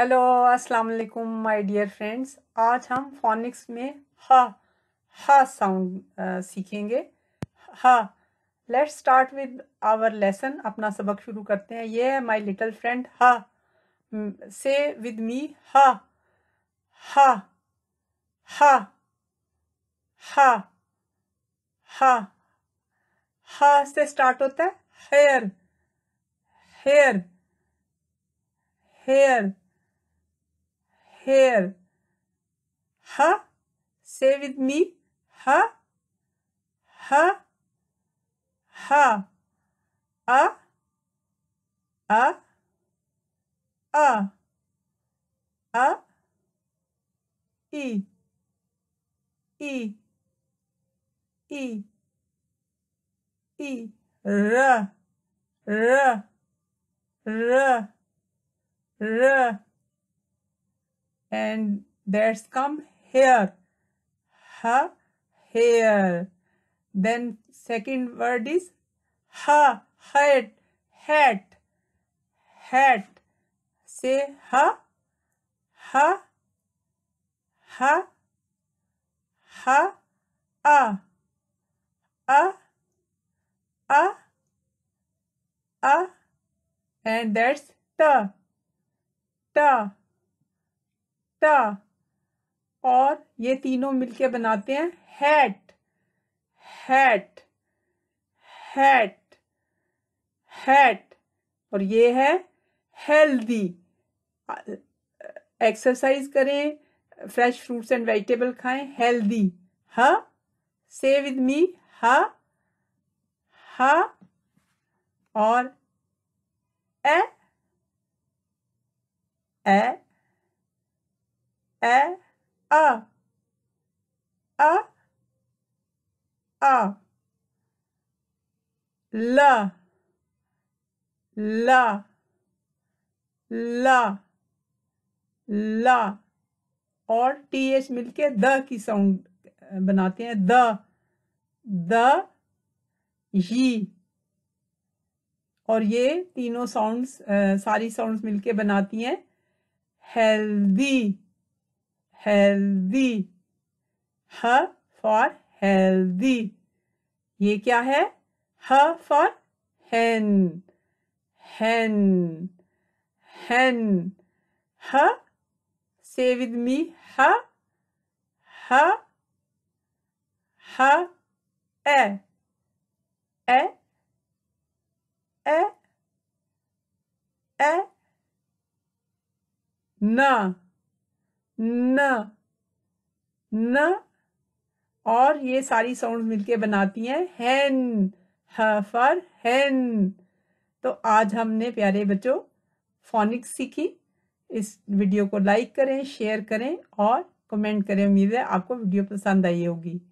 Hello अस्सलाम वालेकुम my dear friends आज हम फोनिक्स में ह ह साउंड सीखेंगे ह let's start with our lesson अपना सबक शुरू करते हैं ये है माय लिटिल फ्रेंड ह से विद मी ह ह ह ह ह से स्टार्ट होता है hair hair hair hair. Ha. Say with me. Ha. Ha. Ha. A. A. A. A. E. E. E. E. R. R. R. R and that's come here ha here then second word is ha hat hat hat say ha ha ha ha a a a a and that's the the ट और ये तीनों मिलके बनाते हैं hat hat hat hat और ये है हेल्दी एक्सरसाइज करें फ्रेश फ्रूट्स एंड वेजिटेबल खाएं हेल्दी ह से विद मी ह ह और A A E, a, a, a, a, la, la, la, la और टी एच मिलके द की साउंड बनाते हैं द द ही और ये तीनों साउंड्स सारी साउंड्स मिलके बनाती हैं हेल्दी हेल्दी ह फॉर हेल्दी ये क्या है ह फॉर hen hen hen ह say with me ह ह ह ए ए ए ए न न न और ये सारी साउंड मिलके बनाती हैं हैन ह फॉर हैन तो आज हमने प्यारे बच्चों फोनिक्स सीखी इस वीडियो को लाइक करें शेयर करें और कमेंट करें उम्मीद है आपको वीडियो पसंद आई होगी